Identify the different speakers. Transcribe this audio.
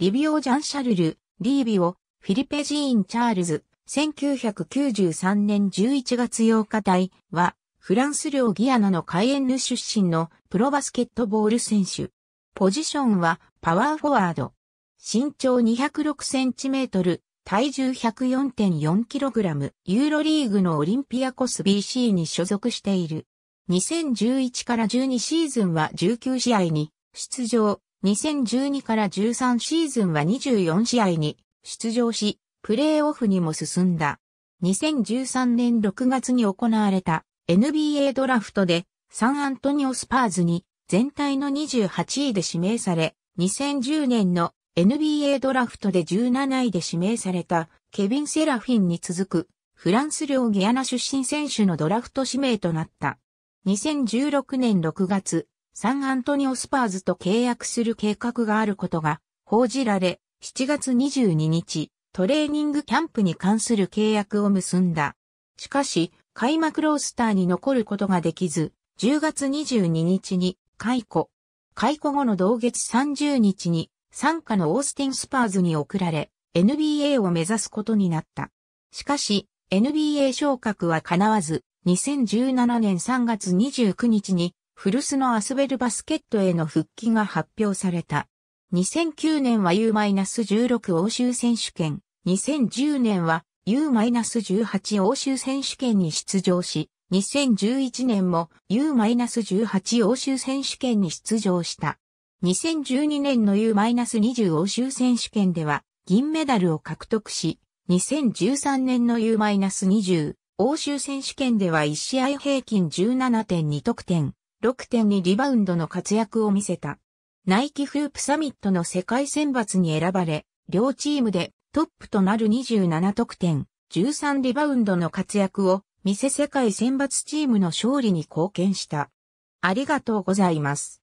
Speaker 1: リビオ・ジャン・シャルル、リービオ、フィリペ・ジーン・チャールズ、1993年11月8日隊は、フランス領ギアナのカイエンヌ出身のプロバスケットボール選手。ポジションはパワーフォワード。身長206センチメートル、体重1 0 4 4ラム、ユーロリーグのオリンピアコス BC に所属している。2011から12シーズンは19試合に出場、2012から13シーズンは24試合に出場し、プレーオフにも進んだ。2013年6月に行われた NBA ドラフトでサンアントニオスパーズに全体の28位で指名され、2010年の NBA ドラフトで17位で指名されたケビン・セラフィンに続くフランス領ギアナ出身選手のドラフト指名となった。2016年6月、サンアントニオスパーズと契約する計画があることが報じられ、7月22日、トレーニングキャンプに関する契約を結んだ。しかし、開幕ロースターに残ることができず、10月22日に解雇。解雇後の同月30日に、参加のオースティン・スパーズに送られ、NBA を目指すことになった。しかし、NBA 昇格は叶わず、2017年3月29日に古巣のアスベルバスケットへの復帰が発表された。2009年は U-16 欧州選手権、2010年は U-18 欧州選手権に出場し、2011年も U-18 欧州選手権に出場した。2012年の U-20 欧州選手権では銀メダルを獲得し、2013年の U-20 欧州選手権では1試合平均17.2得点、6.2リバウンドの活躍を見せた。ナイキフープサミットの世界選抜に選ばれ、両チームでトップとなる27得点、13リバウンドの活躍を見せ世界選抜チームの勝利に貢献した。ありがとうございます。